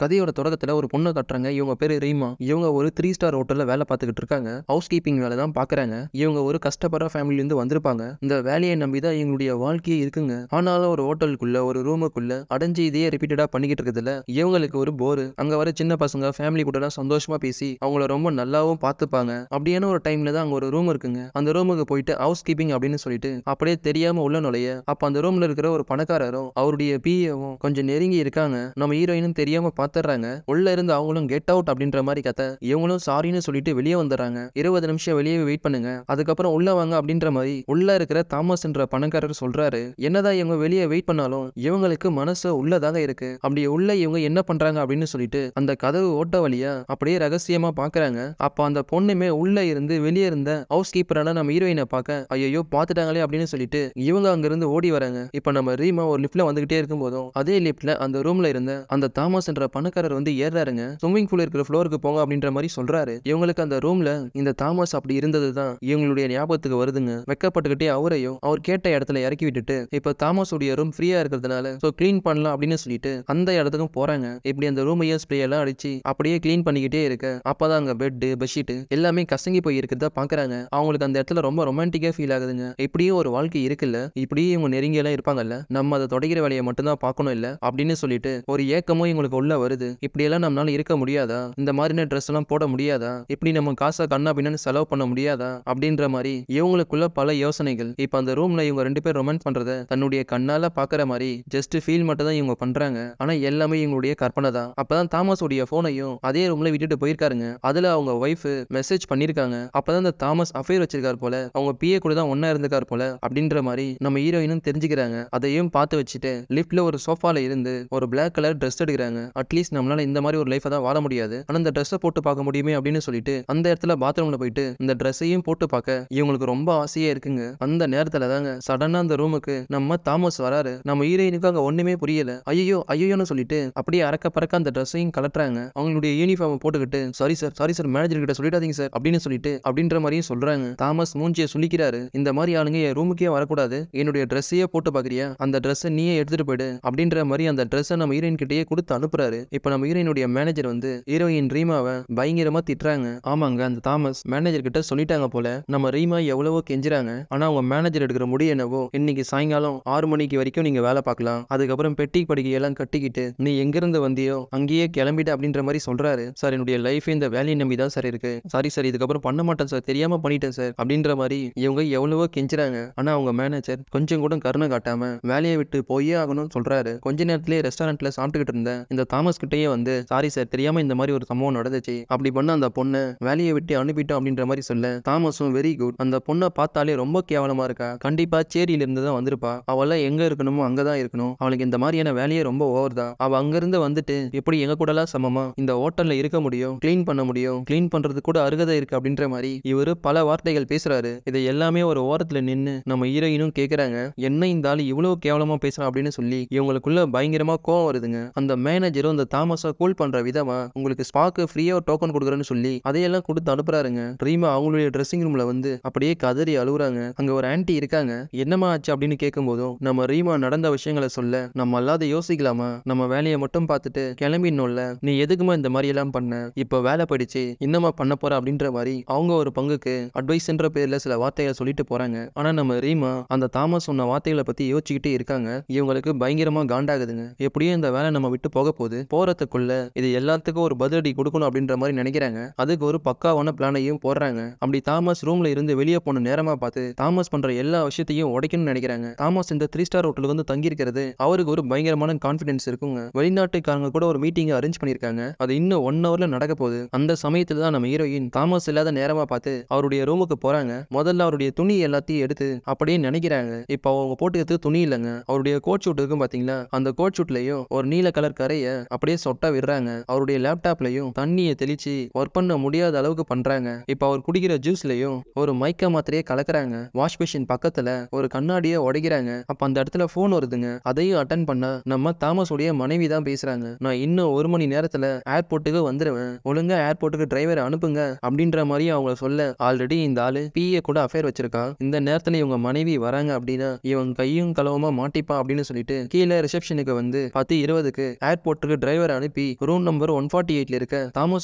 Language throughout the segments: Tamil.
கதையோட தொடக்கத்துல ஒரு பொண்ணை கட்டுறாங்க இவங்க பேர் ரீமா இவங்க ஒரு த்ரீ ஸ்டார் ஹோட்டலில் வேலை பார்த்துக்கிட்டு இருக்காங்க ஹவுஸ் கீப்பிங் வேலை தான் பார்க்குறாங்க இவங்க ஒரு கஷ்டப்படுற இருந்து வந்திருப்பாங்க இந்த வேலையை நம்பி தான் இவங்களுடைய வாழ்க்கையே இருக்குங்க ஆனாலும் ஒரு ஹோட்டலுக்குள்ள ஒரு ரூமுக்குள்ள அடைஞ்சு இதையே ரிப்பீட்டடாக பண்ணிக்கிட்டு இருக்கிறதுல இவங்களுக்கு ஒரு போரு அங்கே வர சின்ன பசங்க ஃபேமிலி எல்லாம் சந்தோஷமாக பேசி அவங்கள ரொம்ப நல்லாவும் பார்த்துப்பாங்க அப்படியான ஒரு டைமில் தான் அங்கே ஒரு ரூம் இருக்குங்க அந்த ரூமுக்கு போயிட்டு ஹவுஸ் கீப்பிங் அப்படின்னு சொல்லிட்டு அப்படியே தெரியாமல் உள்ள நுழைய அப்போ அந்த ரூமில் இருக்கிற ஒரு பணக்காரரும் அவருடைய பிஏவும் கொஞ்சம் நெருங்கி இருக்காங்க நம்ம ஹீரோயினும் தெரியாமல் பாத்துறாங்க உள்ள இருந்து அவங்களும் கெட் அவுட் அப்படின்ற மாதிரி கத்த இவங்களும் சாரின்னு சொல்லிட்டு வெளியே வந்துடுறாங்க இருபது நிமிஷம் வெளியே வெயிட் பண்ணுங்க அதுக்கப்புறம் உள்ள வாங்க அப்படின்ற மாதிரி உள்ள இருக்கிற தாமஸ் என்ற பணக்காரர் சொல்றாரு என்னதான் இவங்க வெளியே வெயிட் பண்ணாலும் இவங்களுக்கு மனசு உள்ளதாக இருக்கு அப்படி உள்ள இவங்க என்ன பண்றாங்க அப்படின்னு சொல்லிட்டு அந்த கதவு ஓட்ட வழியா அப்படியே ரகசியமா பாக்குறாங்க அப்ப அந்த பொண்ணுமே உள்ள இருந்து வெளியே இருந்த ஹவுஸ் கீப்பரான நம்ம ஹீரோயினை பார்க்க ஐயோ பாத்துட்டாங்களே அப்படின்னு சொல்லிட்டு இவங்க அங்க இருந்து ஓடி வராங்க இப்ப நம்ம ரீமா ஒரு லிப்ட்ல வந்துகிட்டே இருக்கும் போதும் அதே லிப்ட்ல அந்த ரூம்ல இருந்த அந்த தாமஸ் என்ற பணக்காரர் வந்து ஏறாருங்க ஸ்விம்மிங் பூல் இருக்கிற ஃப்ளோருக்கு போங்க அப்படின்ற மாதிரி சொல்றாரு இவங்களுக்கு அந்த ரூம்ல இந்த தாமஸ் அப்படி இருந்தது தான் இவங்களுடைய ஞாபகத்துக்கு வருதுங்க வெக்கப்பட்டுக்கிட்டே அவரையும் அவர் கேட்ட இடத்துல இறக்கி விட்டுட்டு இப்ப தாமஸ் உடைய ரூம் ஃப்ரீயா இருக்கிறதுனால ஸோ கிளீன் பண்ணலாம் அப்படின்னு சொல்லிட்டு அந்த இடத்துக்கும் போறாங்க இப்படி அந்த ரூமையும் ஸ்ப்ரே எல்லாம் அடிச்சு அப்படியே கிளீன் பண்ணிக்கிட்டே இருக்க அப்பதான் அங்க பெட்டு பெட்ஷீட் எல்லாமே கசங்கி போய் இருக்கிறதா பாக்குறாங்க அவங்களுக்கு அந்த இடத்துல ரொம்ப ரொமான்டிக்கா ஃபீல் ஆகுதுங்க இப்படியே ஒரு வாழ்க்கை இருக்குல்ல இப்படியே இவங்க நெருங்கியெல்லாம் இருப்பாங்கல்ல நம்ம அதை தொடங்கிற வேலையை மட்டும்தான் பார்க்கணும் இல்ல அப்படின்னு சொல்லிட்டு ஒரு ஏக்கமும் இவங்களுக்கு உள்ள வருது எல்லாம் நம்மளால இருக்க முடியாதா இந்த மாதிரின ட்ரெஸ் எல்லாம் போட முடியாதா இப்படி நம்ம காசை கண்ணா பின்னு செலவு பண்ண முடியாதா அப்படின்ற மாதிரி இவங்களுக்குள்ள பல யோசனைகள் இப்ப அந்த ரூம்ல இவங்க ரெண்டு பேர் ரொமான்ஸ் பண்றத தன்னுடைய கண்ணால பாக்குற மாதிரி ஜஸ்ட் ஃபீல் மட்டும் தான் இவங்க பண்றாங்க ஆனா எல்லாமே இவங்களுடைய கற்பனை தான் அப்பதான் தாமஸ் உடைய போனையும் அதே ரூம்ல விட்டுட்டு போயிருக்காருங்க அதுல அவங்க ஒய்ஃப் மெசேஜ் பண்ணிருக்காங்க அப்பதான் அந்த தாமஸ் அஃபேர் வச்சிருக்காரு போல அவங்க பிஏ கூட தான் ஒன்னா இருந்திருக்காரு போல அப்படின்ற மாதிரி நம்ம ஹீரோயினும் தெரிஞ்சுக்கிறாங்க அதையும் பார்த்து வச்சுட்டு லிஃப்ட்ல ஒரு சோஃபால இருந்து ஒரு பிளாக் கலர் ட்ரெஸ் எடுக்கிறாங்க அட்லீஸ்ட் அட்லீஸ்ட் நம்மளால இந்த மாதிரி ஒரு லைஃபை தான் வாழ முடியாது ஆனால் இந்த ட்ரெஸ்ஸை போட்டு பார்க்க முடியுமே அப்படின்னு சொல்லிட்டு அந்த இடத்துல பாத்ரூம்ல போயிட்டு இந்த ட்ரெஸ்ஸையும் போட்டு பார்க்க இவங்களுக்கு ரொம்ப ஆசையா இருக்குங்க அந்த நேரத்துல தாங்க சடனா அந்த ரூமுக்கு நம்ம தாமஸ் வராரு நம்ம ஹீரோயினுக்கு அங்க ஒண்ணுமே புரியல ஐயோ ஐயோன்னு சொல்லிட்டு அப்படியே அறக்க பறக்க அந்த ட்ரெஸ்ஸையும் கலட்டுறாங்க அவங்களுடைய யூனிஃபார்ம் போட்டுக்கிட்டு sorry sir sorry sir manager கிட்ட சொல்லிடாதீங்க சார் அப்படின்னு சொல்லிட்டு அப்படின்ற மாதிரியும் சொல்றாங்க தாமஸ் மூஞ்சியை சொல்லிக்கிறாரு இந்த மாதிரி ஆளுங்க என் ரூமுக்கே வரக்கூடாது என்னுடைய ட்ரெஸ்ஸையே போட்டு பாக்குறியா அந்த ட்ரெஸ்ஸை நீயே எடுத்துட்டு போயிடு அப்படின்ற மாதிரி அந்த ட்ரெஸ்ஸை நம்ம ஹீரோயின் கிட்டேயே கொடுத்து அனுப்புறாரு இப்போ நம்ம ஹீரோயினுடைய மேனேஜர் வந்து ஹீரோயின் ரீமாவை பயங்கரமா திட்டுறாங்க ஆமாங்க அந்த தாமஸ் மேனேஜர் கிட்ட சொல்லிட்டாங்க போல நம்ம ரீமா எவ்வளவோ கெஞ்சுறாங்க ஆனா அவங்க மேனேஜர் எடுக்கிற முடிவு என்னவோ இன்னைக்கு சாயங்காலம் ஆறு மணிக்கு வரைக்கும் நீங்க வேலை பார்க்கலாம் அதுக்கப்புறம் பெட்டி படுக்கையெல்லாம் கட்டிக்கிட்டு நீ எங்கிருந்து வந்தியோ அங்கேயே கிளம்பிட்டு அப்படின்ற மாதிரி சொல்றாரு சார் என்னுடைய லைஃப் இந்த வேலையை நம்பி தான் சார் இருக்கு சாரி சார் இதுக்கப்புறம் பண்ண மாட்டேன் சார் தெரியாம பண்ணிட்டேன் சார் அப்படின்ற மாதிரி இவங்க எவ்வளவோ கெஞ்சுறாங்க ஆனா அவங்க மேனேஜர் கொஞ்சம் கூட கருணை காட்டாம வேலையை விட்டு போயே ஆகணும்னு சொல்றாரு கொஞ்ச நேரத்திலேயே ரெஸ்டாரண்ட்ல சாப்பிட்டுக்கிட்டு இருந்தேன் இந்த தாமஸ் சுபாஷ் கிட்டயே வந்து சாரி சார் தெரியாம இந்த மாதிரி ஒரு சம்பவம் நடந்துச்சு அப்படி பண்ண அந்த பொண்ணு வேலையை விட்டு அனுப்பிட்டோம் அப்படின்ற மாதிரி சொல்ல தாமஸும் வெரி குட் அந்த பொண்ணை பார்த்தாலே ரொம்ப கேவலமா இருக்கா கண்டிப்பா சேரியில இருந்து தான் வந்திருப்பா அவள எங்க இருக்கணுமோ அங்கதான் இருக்கணும் அவளுக்கு இந்த மாதிரியான வேலையே ரொம்ப ஓவர் தான் அவ அங்கிருந்து வந்துட்டு எப்படி எங்க கூட எல்லாம் சமமா இந்த ஹோட்டல்ல இருக்க முடியும் கிளீன் பண்ண முடியும் கிளீன் பண்றது கூட அருகதை இருக்கு அப்படின்ற மாதிரி இவரு பல வார்த்தைகள் பேசுறாரு இதை எல்லாமே ஒரு ஓரத்துல நின்று நம்ம ஹீரோயினும் கேக்குறாங்க என்ன இந்த ஆளு இவ்வளவு கேவலமா பேசுறான் அப்படின்னு சொல்லி இவங்களுக்குள்ள பயங்கரமா கோவம் வருதுங்க அந்த மேனேஜரும் அந்த தாமஸை கூல் பண்ற விதமா உங்களுக்கு ஸ்பாக்கு ஃப்ரீயா டோக்கன் கொடுக்குறேன்னு சொல்லி அதையெல்லாம் கொடுத்து அனுப்புறாருங்க ரீமா அவங்களுடைய ட்ரெஸ்ஸிங் ரூம்ல வந்து அப்படியே கதறி அழுகுறாங்க அங்க ஒரு ஆன்டி இருக்காங்க என்னமா ஆச்சு அப்படின்னு கேட்கும் போதும் நம்ம ரீமா நடந்த விஷயங்களை சொல்ல நம்ம அல்லாத யோசிக்கலாமா நம்ம வேலையை மட்டும் பார்த்துட்டு கிளம்பிடணும்ல நீ எதுக்குமா இந்த மாதிரி எல்லாம் பண்ண இப்போ வேலை படிச்சு என்னமா பண்ண போற அப்படின்ற மாதிரி அவங்க ஒரு பங்குக்கு அட்வைஸ்ன்ற பேர்ல சில வார்த்தைகளை சொல்லிட்டு போறாங்க ஆனா நம்ம ரீமா அந்த தாமஸ் சொன்ன வார்த்தைகளை பத்தி யோசிச்சுக்கிட்டே இருக்காங்க இவங்களுக்கு பயங்கரமா காண்டாகுதுங்க எப்படியும் இந்த வேலை நம்ம விட்டு போக போகுது போறதுக்குள்ள இது எல்லாத்துக்கும் ஒரு பதிலடி கொடுக்கணும் அப்படின்ற மாதிரி நினைக்கிறாங்க அதுக்கு ஒரு பக்காவான பிளானையும் போடுறாங்க அப்படி தாமஸ் ரூம்ல இருந்து வெளியே போன நேரமா பார்த்து தாமஸ் பண்ற எல்லா விஷயத்தையும் உடைக்கணும்னு நினைக்கிறாங்க தாமஸ் இந்த த்ரீ ஸ்டார் ஹோட்டலுக்கு வந்து தங்கி இருக்கிறது அவருக்கு ஒரு பயங்கரமான கான்பிடன்ஸ் இருக்குங்க வெளிநாட்டுக்காரங்க கூட ஒரு மீட்டிங் அரேஞ்ச் பண்ணியிருக்காங்க அது இன்னும் ஒன் ஹவர்ல நடக்க போகுது அந்த சமயத்துல தான் நம்ம ஹீரோயின் தாமஸ் இல்லாத நேரமா பார்த்து அவருடைய ரூமுக்கு போறாங்க முதல்ல அவருடைய துணி எல்லாத்தையும் எடுத்து அப்படியே நினைக்கிறாங்க இப்போ அவங்க போட்டுக்கிறது துணி இல்லைங்க அவருடைய கோட் ஷூட் இருக்கும் பாத்தீங்களா அந்த கோட் ஷூட்லயும் ஒரு நீல கலர் கரையை அப்படியே சொட்டா விடுறாங்க அவருடைய லேப்டாப்லயும் தண்ணியை தெளிச்சு ஒர்க் பண்ண முடியாத அளவுக்கு பண்றாங்க இப்போ அவர் குடிக்கிற ஜூஸ்லையும் ஒரு மைக்க மாத்திரையே கலக்குறாங்க வாஷ் மிஷின் பக்கத்துல ஒரு கண்ணாடிய உடைக்கிறாங்க அப்ப அந்த இடத்துல போன் வருதுங்க அதையும் அட்டன் பண்ண நம்ம தாமஸ் உடைய மனைவி தான் பேசுறாங்க நான் இன்னும் ஒரு மணி நேரத்துல ஏர்போர்ட்டுக்கு வந்துருவேன் ஒழுங்கா ஏர்போர்ட்டுக்கு டிரைவர் அனுப்புங்க அப்படின்ற மாதிரி அவங்க சொல்ல ஆல்ரெடி இந்த ஆளு பிஏ கூட அஃபேர் வச்சிருக்கா இந்த நேரத்துல இவங்க மனைவி வராங்க அப்படின்னா இவங்க கையும் கலவமா மாட்டிப்பா அப்படின்னு சொல்லிட்டு கீழே ரிசப்ஷனுக்கு வந்து பத்து இருபதுக்கு ஏர்போர்ட்டுக்கு டிரைவர் அனுப்பி ரூம் நம்பர் ஒன் ஃபார்ட்டி எயிட்ல இருக்க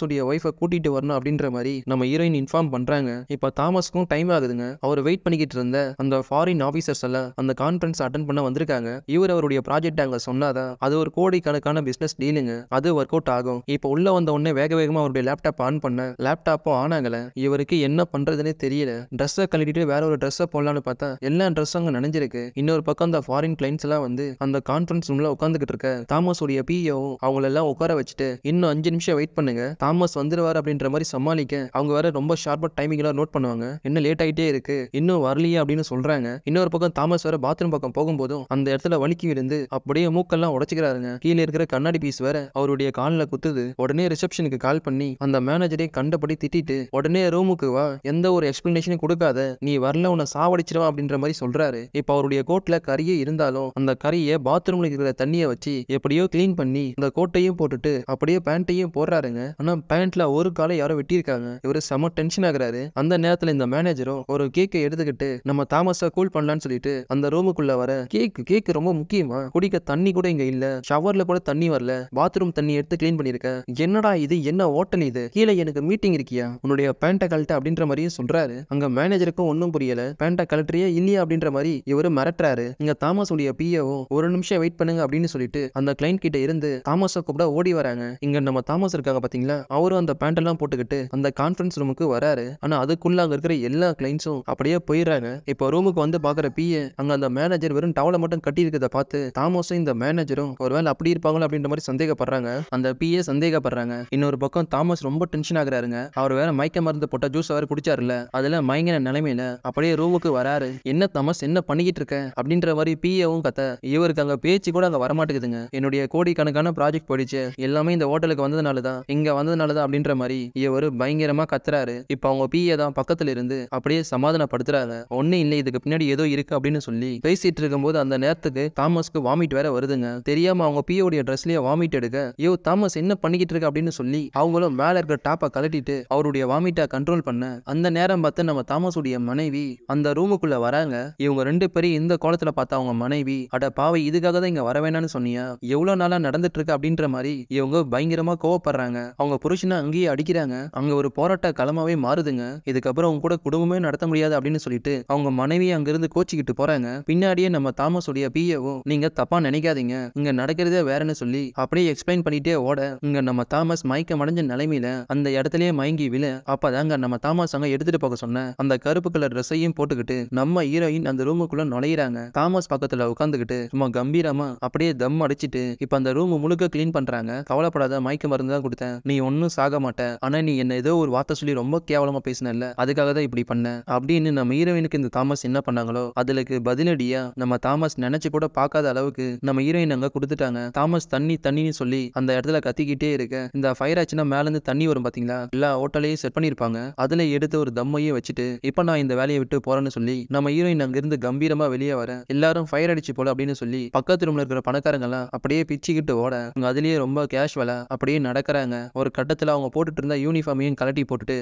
உடைய ஒய்ஃபை கூட்டிட்டு வரணும் அப்படின்ற மாதிரி நம்ம ஹீரோயின் இன்ஃபார்ம் பண்றாங்க இப்ப தாமஸ்க்கும் டைம் ஆகுதுங்க அவர் வெயிட் பண்ணிக்கிட்டு இருந்த அந்த ஃபாரின் ஆபீசர்ஸ் எல்லாம் அந்த கான்ஃபரன்ஸ் அட்டன் பண்ண வந்திருக்காங்க இவர் அவருடைய ப்ராஜெக்ட் அங்க சொன்னாதான் அது ஒரு கோடிக்கணக்கான பிசினஸ் டீலுங்க அது ஒர்க் அவுட் ஆகும் இப்போ உள்ள வந்த உடனே வேக வேகமா அவருடைய லேப்டாப் ஆன் பண்ண லேப்டாப்பும் ஆனாங்கல இவருக்கு என்ன பண்றதுன்னே தெரியல ட்ரெஸ்ஸை கழட்டிட்டு வேற ஒரு ட்ரெஸ்ஸை போடலான்னு பார்த்தா எல்லா ட்ரெஸ்ஸும் அங்க நினைஞ்சிருக்கு இன்னொரு பக்கம் அந்த ஃபாரின் கிளைண்ட்ஸ் எல்லாம் வந்து அந்த கான்ஃபரன்ஸ் ரூம்ல உட்காந்துக்கிட்டு இருக்க உடைய பிஓ அவங்களெல்லாம் உட்கார வச்சுட்டு இன்னும் அஞ்சு நிமிஷம் வெயிட் பண்ணுங்க தாமஸ் வந்துருவார் அப்படின்ற மாதிரி சமாளிக்க அவங்க வேற ரொம்ப ஷார்ப்பா டைமிங்லாம் நோட் பண்ணுவாங்க என்ன லேட் ஆகிட்டே இருக்கு இன்னும் வரலையே அப்படின்னு சொல்றாங்க இன்னொரு பக்கம் தாமஸ் வேற பாத்ரூம் பக்கம் போகும்போதும் அந்த இடத்துல வலிக்கு விழுந்து அப்படியே மூக்கெல்லாம் உடச்சிக்கிறாருங்க கீழே இருக்கிற கண்ணாடி பீஸ் வேற அவருடைய காலில் குத்துது உடனே ரிசப்ஷனுக்கு கால் பண்ணி அந்த மேனேஜரே கண்டபடி திட்டிட்டு உடனே ரூமுக்கு வா எந்த ஒரு எக்ஸ்பிளனேஷனும் கொடுக்காத நீ வரல உன்னை சாவடிச்சிருவா அப்படின்ற மாதிரி சொல்றாரு இப்ப அவருடைய கோட்ல கறியே இருந்தாலும் அந்த கறியை பாத்ரூம்ல இருக்கிற தண்ணியை வச்சு எப்படியோ கிளீன் பண்ணி அந்த கோட் கோட்டையும் போட்டுட்டு அப்படியே பேண்ட்டையும் போடுறாருங்க ஆனா பேண்ட்ல ஒரு காலை யாரோ வெட்டியிருக்காங்க இவரு செம டென்ஷன் ஆகுறாரு அந்த நேரத்துல இந்த மேனேஜரும் ஒரு கேக்கை எடுத்துக்கிட்டு நம்ம தாமஸ கூல் பண்ணலான்னு சொல்லிட்டு அந்த ரூமுக்குள்ள வர கேக் கேக் ரொம்ப முக்கியமா குடிக்க தண்ணி கூட இங்க இல்ல ஷவர்ல கூட தண்ணி வரல பாத்ரூம் தண்ணி எடுத்து கிளீன் பண்ணிருக்க என்னடா இது என்ன ஓட்டல் இது கீழே எனக்கு மீட்டிங் இருக்கியா உன்னுடைய பேண்ட கழட்ட அப்படின்ற மாதிரியும் சொல்றாரு அங்க மேனேஜருக்கும் ஒன்னும் புரியல பேண்ட கழட்டுறியே இல்லையா அப்படின்ற மாதிரி இவரு மிரட்டுறாரு இங்க தாமஸ் உடைய பிஏவும் ஒரு நிமிஷம் வெயிட் பண்ணுங்க அப்படின்னு சொல்லிட்டு அந்த கிளைண்ட் கிட்ட இருந்து தாமஸ் தாமஸை கூப்பிட ஓடி வராங்க இங்க நம்ம தாமஸ் இருக்காங்க பாத்தீங்களா அவரும் அந்த பேண்ட் எல்லாம் போட்டுக்கிட்டு அந்த கான்ஃபரன்ஸ் ரூமுக்கு வராரு ஆனா அதுக்குள்ள அங்க இருக்கிற எல்லா கிளைண்ட்ஸும் அப்படியே போயிடுறாங்க இப்போ ரூமுக்கு வந்து பாக்குற பிஏ அங்க அந்த மேனேஜர் வெறும் டவலை மட்டும் கட்டி இருக்கிறத பார்த்து தாமஸும் இந்த மேனேஜரும் ஒருவேளை அப்படி இருப்பாங்களோ அப்படின்ற மாதிரி சந்தேகப்படுறாங்க அந்த பிஏ சந்தேகப்படுறாங்க இன்னொரு பக்கம் தாமஸ் ரொம்ப டென்ஷன் ஆகுறாருங்க அவர் வேற மயக்க மருந்து போட்ட ஜூஸ் வேற குடிச்சாருல அதுல மயங்கின நிலைமையில அப்படியே ரூமுக்கு வராரு என்ன தாமஸ் என்ன பண்ணிக்கிட்டு இருக்க அப்படின்ற மாதிரி பிஏவும் கத்த இவருக்கு அங்க பேச்சு கூட அங்க வரமாட்டேங்குதுங்க என்னுடைய கோடிக்கணக்கான ப்ராஜெக்ட் காலேஜ் போயிடுச்சு எல்லாமே இந்த ஹோட்டலுக்கு வந்ததுனால தான் இங்க வந்ததுனால தான் அப்படின்ற மாதிரி இவரு பயங்கரமா கத்துறாரு இப்ப அவங்க பிஏ தான் பக்கத்துல இருந்து அப்படியே சமாதானப்படுத்துறாங்க ஒண்ணு இல்லை இதுக்கு பின்னாடி ஏதோ இருக்கு அப்படின்னு சொல்லி பேசிட்டு இருக்கும்போது அந்த நேரத்துக்கு தாமஸ்க்கு வாமிட் வேற வருதுங்க தெரியாம அவங்க பியோடைய ட்ரெஸ்லயே வாமிட் எடுக்க ஐயோ தாமஸ் என்ன பண்ணிக்கிட்டு இருக்க அப்படின்னு சொல்லி அவங்களும் மேல இருக்கிற டாப்பை கலட்டிட்டு அவருடைய வாமிட்டா கண்ட்ரோல் பண்ண அந்த நேரம் பார்த்து நம்ம தாமஸுடைய மனைவி அந்த ரூமுக்குள்ள வராங்க இவங்க ரெண்டு பேரும் இந்த கோலத்துல பார்த்தா அவங்க மனைவி அட பாவை இதுக்காக தான் இங்க வர வேணாம்னு சொன்னியா எவ்வளவு நாளா நடந்துட்டு இருக்கு அப்படின்னு அப்படின்ற மாதிரி இவங்க பயங்கரமா கோவப்படுறாங்க அவங்க புருஷனை அங்கேயே அடிக்கிறாங்க அங்க ஒரு போராட்ட களமாவே மாறுதுங்க இதுக்கப்புறம் அவங்க கூட குடும்பமே நடத்த முடியாது அப்படின்னு சொல்லிட்டு அவங்க மனைவி அங்கிருந்து கோச்சிக்கிட்டு போறாங்க பின்னாடியே நம்ம தாமஸ் உடைய பிஏஓ நீங்க தப்பா நினைக்காதீங்க இங்க நடக்கிறதே வேறன்னு சொல்லி அப்படியே எக்ஸ்பிளைன் பண்ணிட்டே ஓட இங்க நம்ம தாமஸ் மயக்கம் அடைஞ்ச நிலைமையில அந்த இடத்துலயே மயங்கி விழு அப்பதாங்க நம்ம தாமஸ் அங்க எடுத்துட்டு போக சொன்ன அந்த கருப்பு கலர் ட்ரெஸ்ஸையும் போட்டுக்கிட்டு நம்ம ஹீரோயின் அந்த ரூமுக்குள்ள நுழையிறாங்க தாமஸ் பக்கத்துல உட்காந்துக்கிட்டு சும்மா கம்பீரமா அப்படியே தம் அடிச்சிட்டு இப்ப அந்த ரூம் முழுக்க க்ளீன் பண்ணுறாங்க கவலைப்படாத மயக்க மருந்து தான் கொடுத்தேன் நீ ஒன்றும் சாக மாட்டேன் ஆனால் நீ என்ன ஏதோ ஒரு வார்த்தை சொல்லி ரொம்ப கேவலமாக பேசினல்ல அதுக்காக தான் இப்படி பண்ண அப்படின்னு நம்ம ஹீரோயினுக்கு இந்த தாமஸ் என்ன பண்ணாங்களோ அதுக்கு பதிலடியாக நம்ம தாமஸ் நினச்சி கூட பார்க்காத அளவுக்கு நம்ம ஹீரோயின் அங்கே கொடுத்துட்டாங்க தாமஸ் தண்ணி தண்ணின்னு சொல்லி அந்த இடத்துல கத்திக்கிட்டே இருக்க இந்த ஃபயர் ஆச்சுன்னா மேலேருந்து தண்ணி வரும் பார்த்தீங்களா எல்லா ஹோட்டலையும் செட் பண்ணியிருப்பாங்க அதில் எடுத்து ஒரு தம்மையும் வச்சுட்டு இப்போ நான் இந்த வேலையை விட்டு போகிறேன்னு சொல்லி நம்ம ஹீரோயின் இருந்து கம்பீரமாக வெளியே வர எல்லாரும் ஃபயர் அடிச்சு போல அப்படின்னு சொல்லி பக்கத்து ரூமில் இருக்கிற பணக்காரங்கெல்லாம் அப்படியே பிச்சுக்கிட்டு ஓட இவங்க அதுலேயே ரொம்ப கேஷுவலாக அப்படியே நடக்கிறாங்க ஒரு கட்டத்தில் அவங்க போட்டுட்டு இருந்த யூனிஃபார்மையும் கலட்டி போட்டுட்டு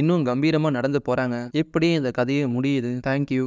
இன்னும் கம்பீரமாக நடந்து போகிறாங்க எப்படியும் இந்த கதையை முடியுது தேங்க்யூ